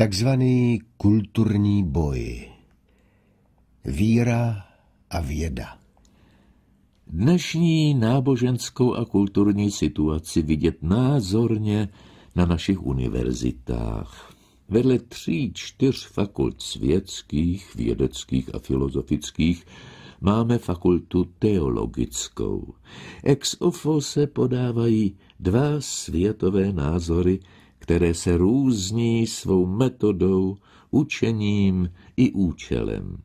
Takzvaný kulturní boj. Víra a věda. Dnešní náboženskou a kulturní situaci vidět názorně na našich univerzitách. Vedle tří, čtyř fakult světských, vědeckých a filozofických máme fakultu teologickou. Ex ofo se podávají dva světové názory které se různí svou metodou, učením i účelem.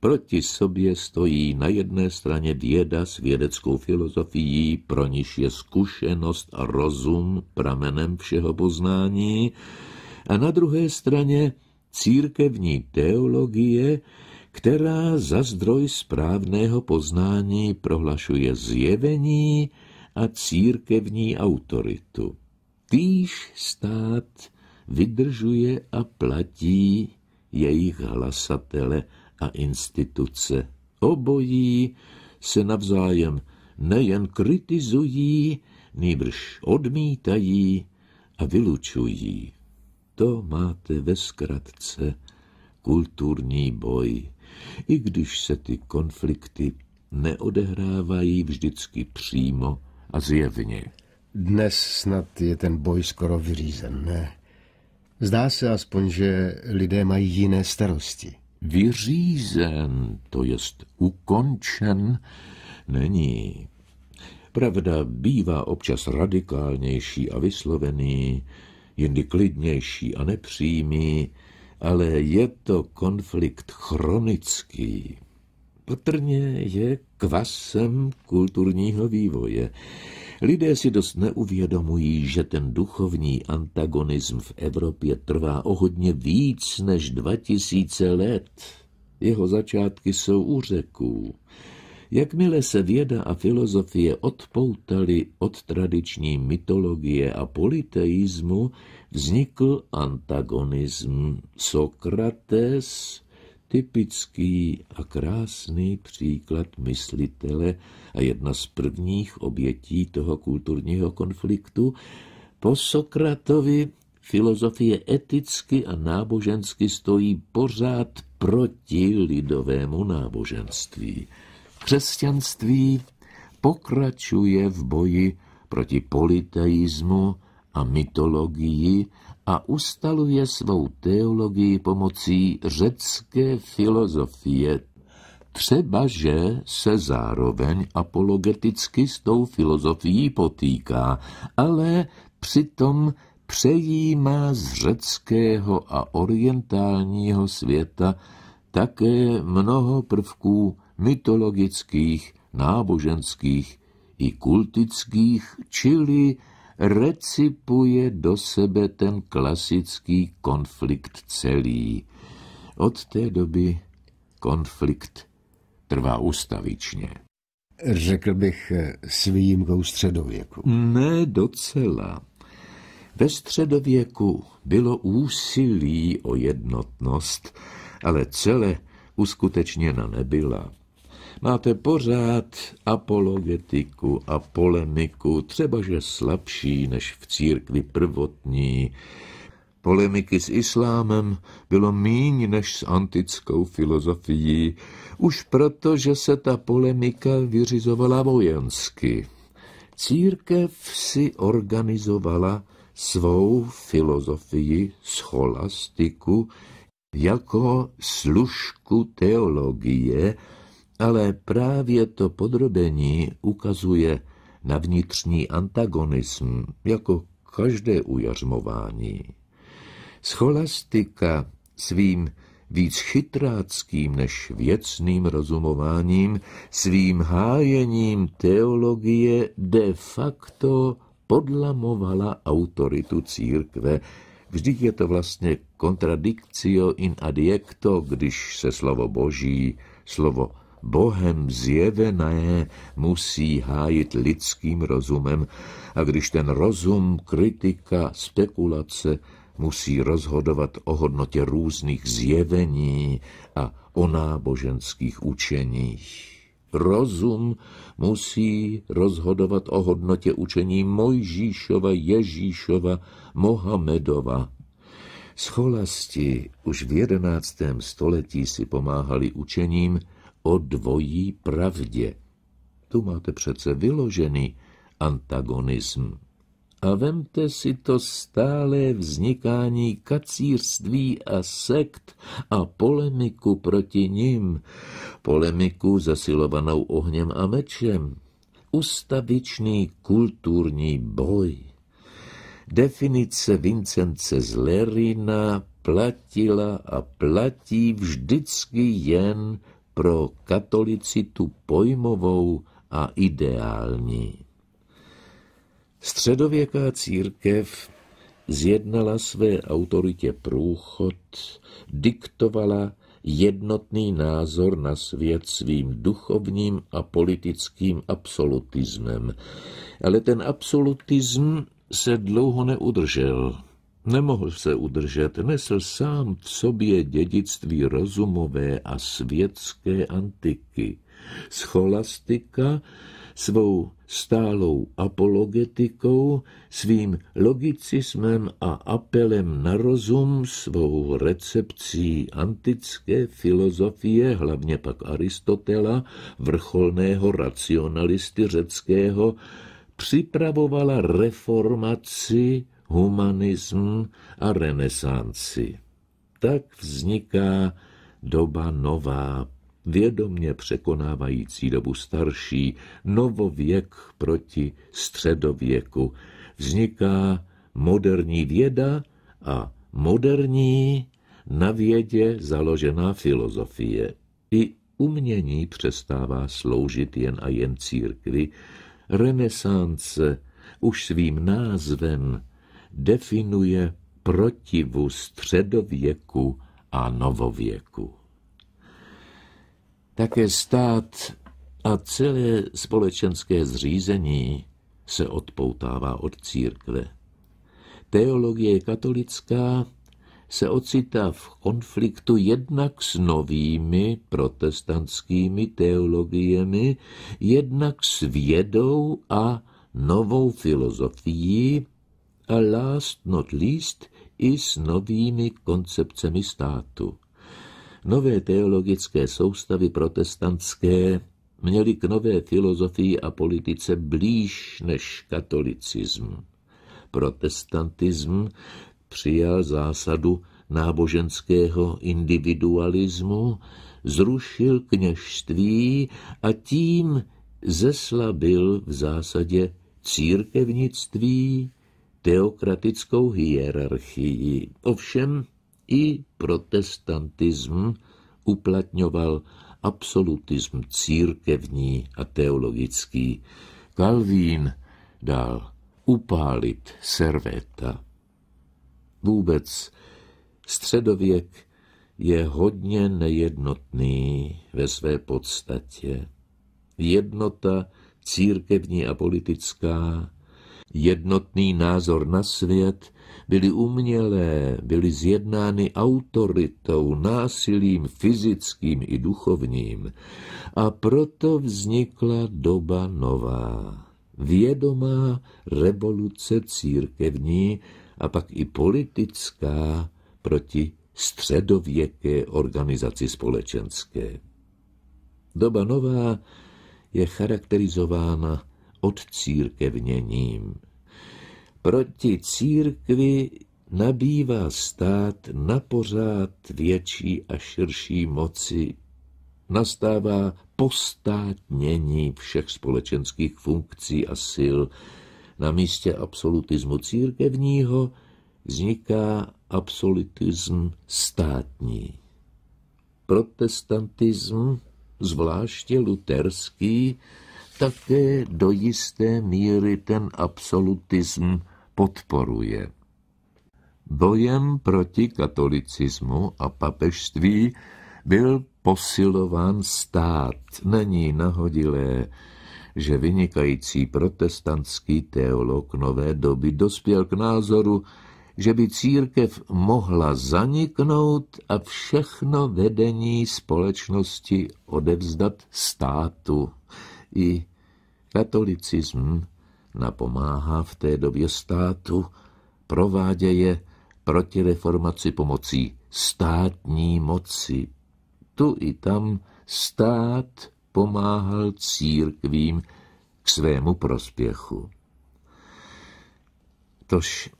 Proti sobě stojí na jedné straně věda s vědeckou filozofií, pro niž je zkušenost a rozum pramenem všeho poznání, a na druhé straně církevní teologie, která za zdroj správného poznání prohlašuje zjevení a církevní autoritu. Týž stát vydržuje a platí jejich hlasatele a instituce. Obojí se navzájem nejen kritizují, nýbrž odmítají a vylučují. To máte ve zkratce kulturní boj. I když se ty konflikty neodehrávají vždycky přímo a zjevně. Dnes snad je ten boj skoro vyřízen, ne? Zdá se aspoň, že lidé mají jiné starosti. Vyřízen, to jest ukončen, není. Pravda bývá občas radikálnější a vyslovený, jindy klidnější a nepřímý, ale je to konflikt chronický. Patrně je kvasem kulturního vývoje. Lidé si dost neuvědomují, že ten duchovní antagonism v Evropě trvá o hodně víc než 2000 let. Jeho začátky jsou u řeků. Jakmile se věda a filozofie odpoutaly od tradiční mytologie a politeismu, vznikl antagonism Sokrates, typický a krásný příklad myslitele a jedna z prvních obětí toho kulturního konfliktu, po Sokratovi filozofie eticky a nábožensky stojí pořád proti lidovému náboženství. Křesťanství pokračuje v boji proti politeismu a mytologii a ustaluje svou teologii pomocí řecké filozofie, třeba že se zároveň apologeticky s tou filozofií potýká, ale přitom přejímá z řeckého a orientálního světa také mnoho prvků mytologických, náboženských i kultických, čili recipuje do sebe ten klasický konflikt celý. Od té doby konflikt trvá ustavičně. Řekl bych eh, s výjimkou středověku. Ne docela. Ve středověku bylo úsilí o jednotnost, ale celé uskutečněna nebyla. Máte pořád apologetiku a polemiku, třeba že slabší než v církvi prvotní. Polemiky s islámem bylo míň než s antickou filozofií, už proto, že se ta polemika vyřizovala vojensky. Církev si organizovala svou filozofii scholastiku jako služku teologie ale právě to podrobení ukazuje na vnitřní antagonism jako každé ujařmování. Scholastika svým víc chytráckým než věcným rozumováním, svým hájením teologie de facto podlamovala autoritu církve. Vždyť je to vlastně kontradikcio in adiecto, když se slovo boží, slovo Bohem zjevené musí hájit lidským rozumem a když ten rozum, kritika, spekulace musí rozhodovat o hodnotě různých zjevení a o náboženských učeních. Rozum musí rozhodovat o hodnotě učení Mojžíšova, Ježíšova, Mohamedova. Scholasti už v jedenáctém století si pomáhali učením, o dvojí pravdě. Tu máte přece vyložený antagonism. A vemte si to stále vznikání kacírství a sekt a polemiku proti ním, polemiku zasilovanou ohněm a mečem, ustavičný kulturní boj. Definice Vincence z Lerina platila a platí vždycky jen pro katolicitu pojmovou a ideální. Středověká církev zjednala své autoritě průchod, diktovala jednotný názor na svět svým duchovním a politickým absolutismem. Ale ten absolutism se dlouho neudržel. Nemohl se udržet, nesl sám v sobě dědictví rozumové a světské antiky. Scholastika svou stálou apologetikou, svým logicismem a apelem na rozum, svou recepcí antické filozofie, hlavně pak Aristotela, vrcholného racionalisty řeckého, připravovala reformaci humanism a renesanci. Tak vzniká doba nová, vědomně překonávající dobu starší, novověk proti středověku. Vzniká moderní věda a moderní na vědě založená filozofie. I umění přestává sloužit jen a jen církvi, renesance už svým názvem definuje protivu středověku a novověku. Také stát a celé společenské zřízení se odpoutává od církve. Teologie katolická se ocitá v konfliktu jednak s novými protestantskými teologiemi, jednak s vědou a novou filozofií, a last not least i s novými koncepcemi státu. Nové teologické soustavy protestantské měly k nové filozofii a politice blíž než katolicism. Protestantism přijal zásadu náboženského individualismu, zrušil kněžství a tím zeslabil v zásadě církevnictví, teokratickou hierarchii. Ovšem i protestantism uplatňoval absolutism církevní a teologický. Kalvín dal upálit serveta. Vůbec středověk je hodně nejednotný ve své podstatě. Jednota církevní a politická jednotný názor na svět, byly umělé, byly zjednány autoritou, násilím fyzickým i duchovním a proto vznikla doba nová, vědomá revoluce církevní a pak i politická proti středověké organizaci společenské. Doba nová je charakterizována od církevněním proti církvi nabývá stát na pořád větší a širší moci. Nastává postátnění všech společenských funkcí a sil. Na místě absolutismu církevního vzniká absolutism státní. Protestantism, zvláště luterský, také do jisté míry ten absolutism podporuje. Bojem proti katolicismu a papežství byl posilován stát. Není nahodilé, že vynikající protestantský teolog nové doby dospěl k názoru, že by církev mohla zaniknout a všechno vedení společnosti odevzdat státu. I katolicism napomáhá v té době státu, prováděje proti reformaci pomocí státní moci. Tu i tam stát pomáhal církvím k svému prospěchu. Tož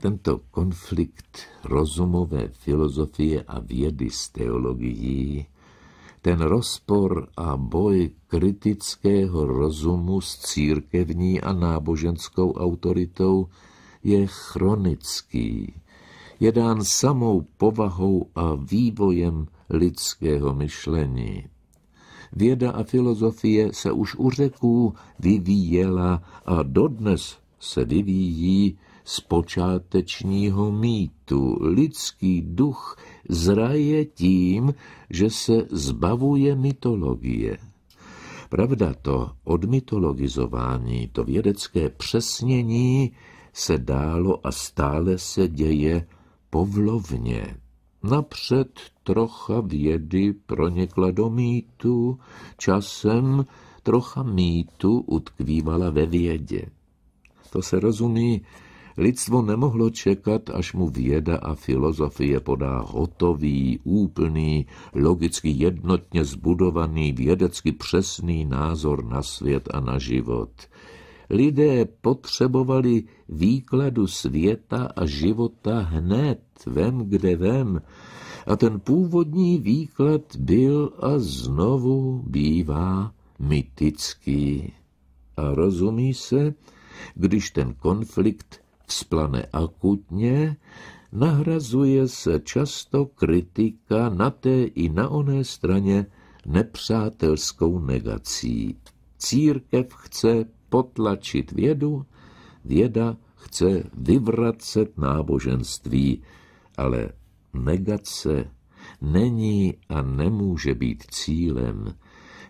tento konflikt rozumové filozofie a vědy s teologií ten rozpor a boj kritického rozumu s církevní a náboženskou autoritou je chronický, je dán samou povahou a vývojem lidského myšlení. Věda a filozofie se už u řeků vyvíjela a dodnes se vyvíjí z počátečního mýtu. Lidský duch zraje tím, že se zbavuje mytologie. Pravda to odmytologizování, to vědecké přesnění se dálo a stále se děje povlovně. Napřed trocha vědy pronikla do mýtu, časem trocha mýtu utkvívala ve vědě. To se rozumí Lidstvo nemohlo čekat, až mu věda a filozofie podá hotový, úplný, logicky jednotně zbudovaný, vědecky přesný názor na svět a na život. Lidé potřebovali výkladu světa a života hned, vem kde vem, a ten původní výklad byl a znovu bývá mytický. A rozumí se, když ten konflikt vzplane akutně, nahrazuje se často kritika na té i na oné straně nepřátelskou negací. Církev chce potlačit vědu, věda chce vyvracet náboženství, ale negace není a nemůže být cílem.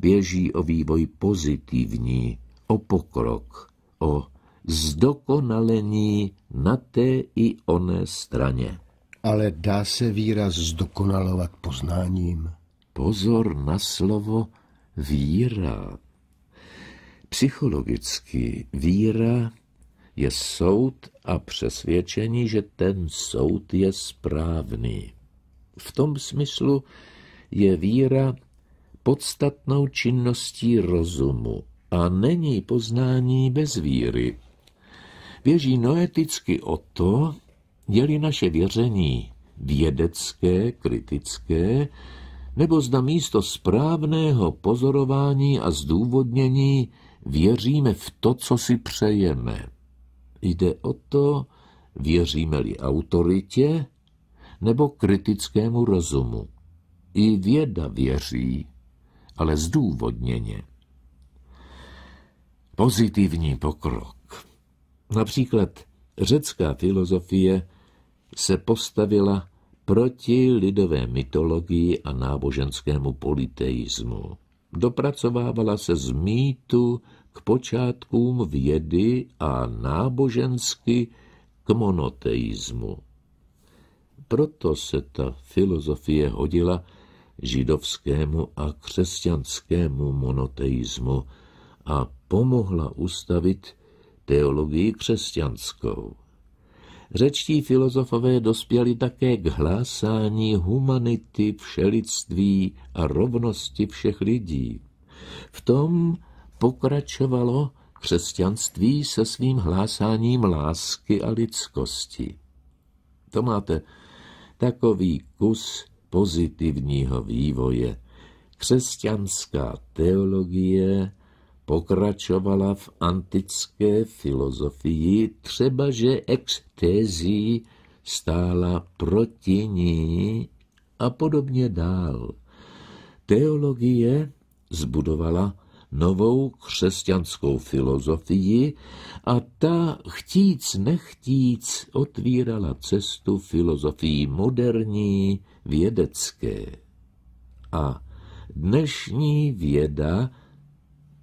Běží o vývoj pozitivní, o pokrok, o zdokonalení na té i oné straně. Ale dá se víra zdokonalovat poznáním? Pozor na slovo víra. Psychologicky víra je soud a přesvědčení, že ten soud je správný. V tom smyslu je víra podstatnou činností rozumu a není poznání bez víry. Běží noeticky o to, je-li naše věření vědecké, kritické, nebo zda místo správného pozorování a zdůvodnění věříme v to, co si přejeme. Jde o to, věříme-li autoritě nebo kritickému rozumu. I věda věří, ale zdůvodněně. Pozitivní pokrok Například řecká filozofie se postavila proti lidové mytologii a náboženskému politeismu. Dopracovávala se z mýtu k počátkům vědy a nábožensky k monoteismu. Proto se ta filozofie hodila židovskému a křesťanskému monoteismu a pomohla ustavit teologii křesťanskou. Řečtí filozofové dospěli také k hlásání humanity, všelictví a rovnosti všech lidí. V tom pokračovalo křesťanství se svým hlásáním lásky a lidskosti. To máte takový kus pozitivního vývoje. Křesťanská teologie pokračovala v antické filozofii, třeba že extézí stála proti ní a podobně dál. Teologie zbudovala novou křesťanskou filozofii a ta chtíc nechtíc otvírala cestu filozofii moderní vědecké. A dnešní věda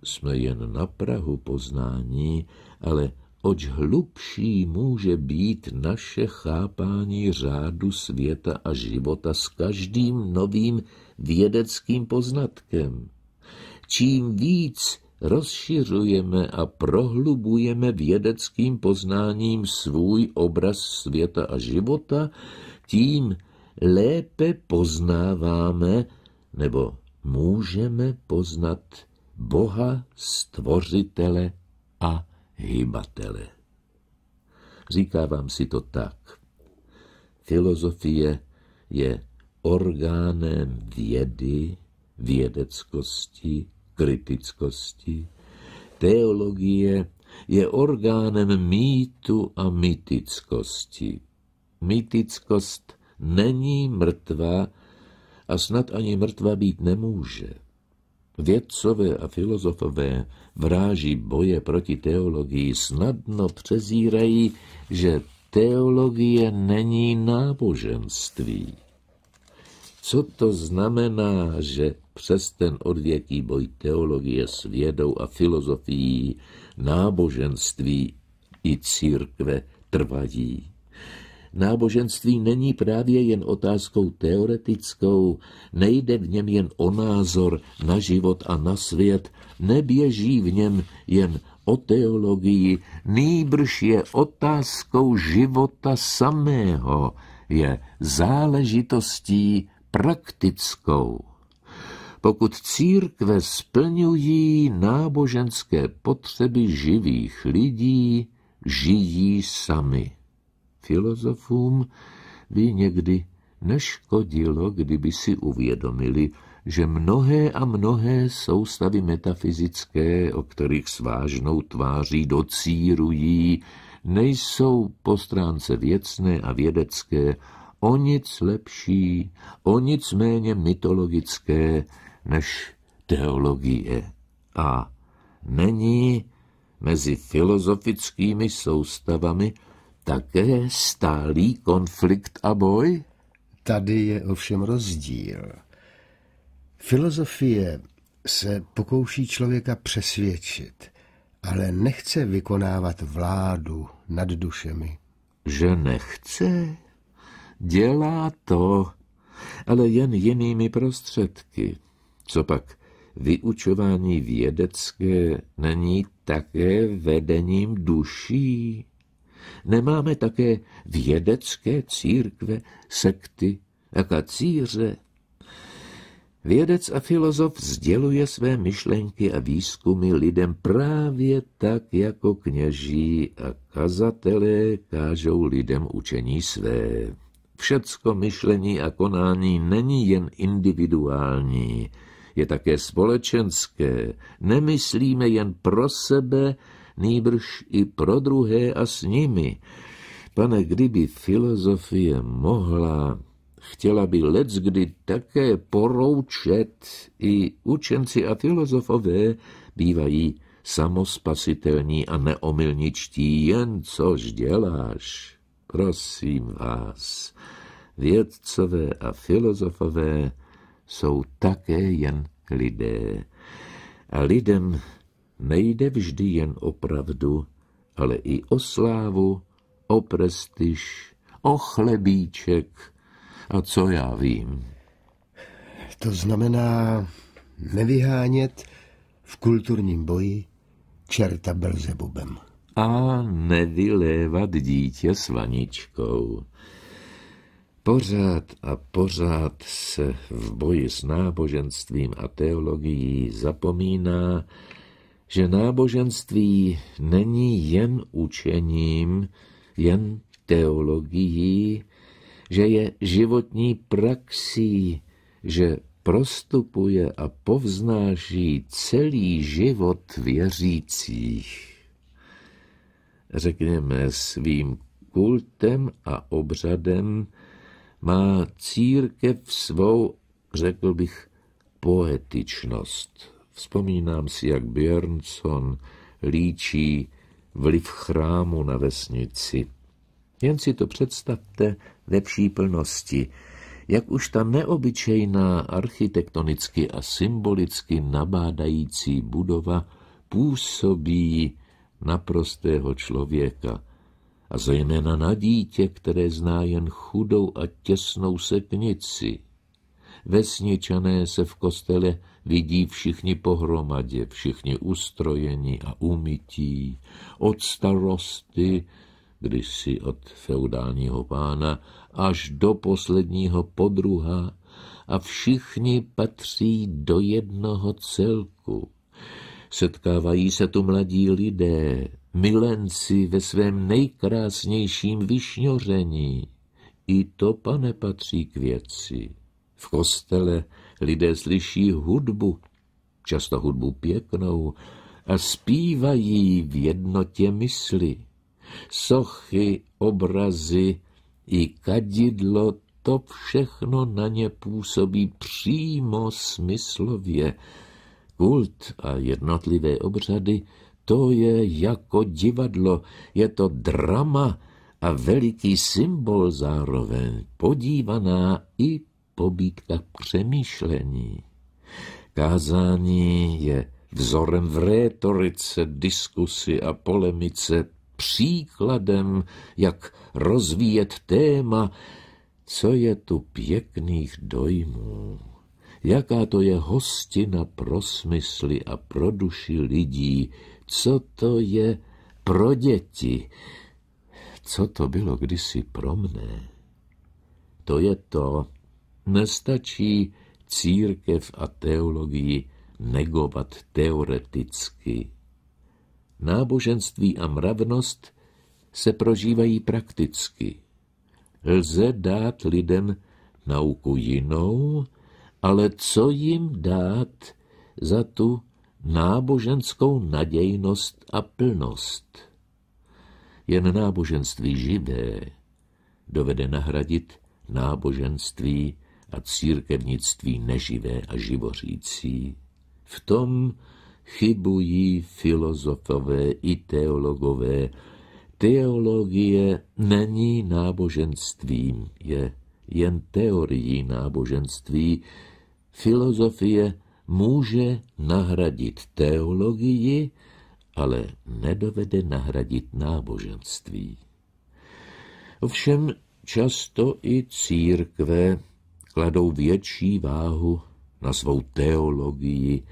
jsme jen na Prahu poznání, ale oč hlubší může být naše chápání řádu světa a života s každým novým vědeckým poznatkem. Čím víc rozšiřujeme a prohlubujeme vědeckým poznáním svůj obraz světa a života, tím lépe poznáváme nebo můžeme poznat Boha stvořitele a hybatele. Říkávám si to tak. Filozofie je orgánem vědy, vědeckosti, kritickosti. Teologie je orgánem mýtu a mytickosti. Mytickost není mrtvá a snad ani mrtvá být nemůže. Vědcové a filozofové vráží boje proti teologii snadno přezírají, že teologie není náboženství. Co to znamená, že přes ten odvěký boj teologie s vědou a filozofií, náboženství i církve trvají? Náboženství není právě jen otázkou teoretickou, nejde v něm jen o názor na život a na svět, neběží v něm jen o teologii, nýbrž je otázkou života samého, je záležitostí praktickou. Pokud církve splňují náboženské potřeby živých lidí, žijí sami. Filozofům by někdy neškodilo, kdyby si uvědomili, že mnohé a mnohé soustavy metafyzické, o kterých s vážnou tváří docírují, nejsou po stránce věcné a vědecké o nic lepší, o nic méně mytologické než teologie. A není mezi filozofickými soustavami také stálý konflikt a boj? Tady je ovšem rozdíl. Filozofie se pokouší člověka přesvědčit, ale nechce vykonávat vládu nad dušemi. Že nechce? Dělá to, ale jen jinými prostředky. Co pak vyučování vědecké není také vedením duší? Nemáme také vědecké církve, sekty a kacíře. Vědec a filozof sděluje své myšlenky a výzkumy lidem právě tak, jako kněží a kazatelé kážou lidem učení své. Všecko myšlení a konání není jen individuální, je také společenské. Nemyslíme jen pro sebe, nýbrž i pro druhé a s nimi. Pane, kdyby filozofie mohla, chtěla by lec kdy také poroučet, i učenci a filozofové bývají samospasitelní a neomilničtí, jen což děláš. Prosím vás, vědcové a filozofové jsou také jen lidé. A lidem nejde vždy jen o pravdu, ale i o slávu, o prestiž, o chlebíček a co já vím. To znamená nevyhánět v kulturním boji čerta Belzebubem. A nevylévat dítě s vaničkou. Pořád a pořád se v boji s náboženstvím a teologií zapomíná, že náboženství není jen učením, jen teologií, že je životní praxí, že prostupuje a povznáší celý život věřících. Řekněme svým kultem a obřadem, má církev svou, řekl bych, poetičnost. Vzpomínám si, jak Björnson líčí vliv chrámu na vesnici. Jen si to představte ve vší plnosti, jak už ta neobyčejná architektonicky a symbolicky nabádající budova působí na prostého člověka a zejména na dítě, které zná jen chudou a těsnou sepnici. Vesničané se v kostele lidí všichni pohromadě, všichni ustrojení a umytí, od starosty, kdysi od feudálního pána, až do posledního podruha a všichni patří do jednoho celku. Setkávají se tu mladí lidé, milenci ve svém nejkrásnějším vyšňoření. I to, pane, patří k věci. V kostele Lidé slyší hudbu, často hudbu pěknou, a zpívají v jednotě mysli. Sochy, obrazy i kadidlo, to všechno na ně působí přímo smyslově. Kult a jednotlivé obřady, to je jako divadlo, je to drama a veliký symbol zároveň, podívaná i pobídka k přemýšlení. Kázání je vzorem v rétorice, diskusi a polemice, příkladem, jak rozvíjet téma, co je tu pěkných dojmů, jaká to je hostina pro smysly a pro duši lidí, co to je pro děti, co to bylo kdysi pro mne. To je to, Nestačí církev a teologii negovat teoreticky. Náboženství a mravnost se prožívají prakticky. Lze dát lidem nauku jinou, ale co jim dát za tu náboženskou nadějnost a plnost? Jen náboženství živé dovede nahradit náboženství a církevnictví neživé a živořící, v tom chybují filozofové i teologové. Teologie není náboženstvím, je jen teorií náboženství. Filozofie může nahradit teologii, ale nedovede nahradit náboženství. Ovšem často i církve kladou větší váhu na svou teologii,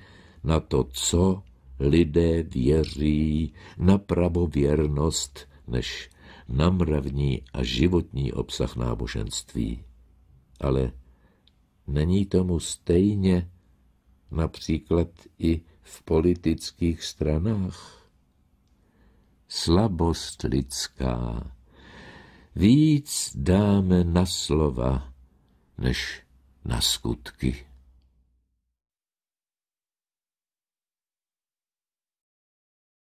na to, co lidé věří, na pravověrnost, než na mravní a životní obsah náboženství. Ale není tomu stejně například i v politických stranách. Slabost lidská. Víc dáme na slova, než na skutky.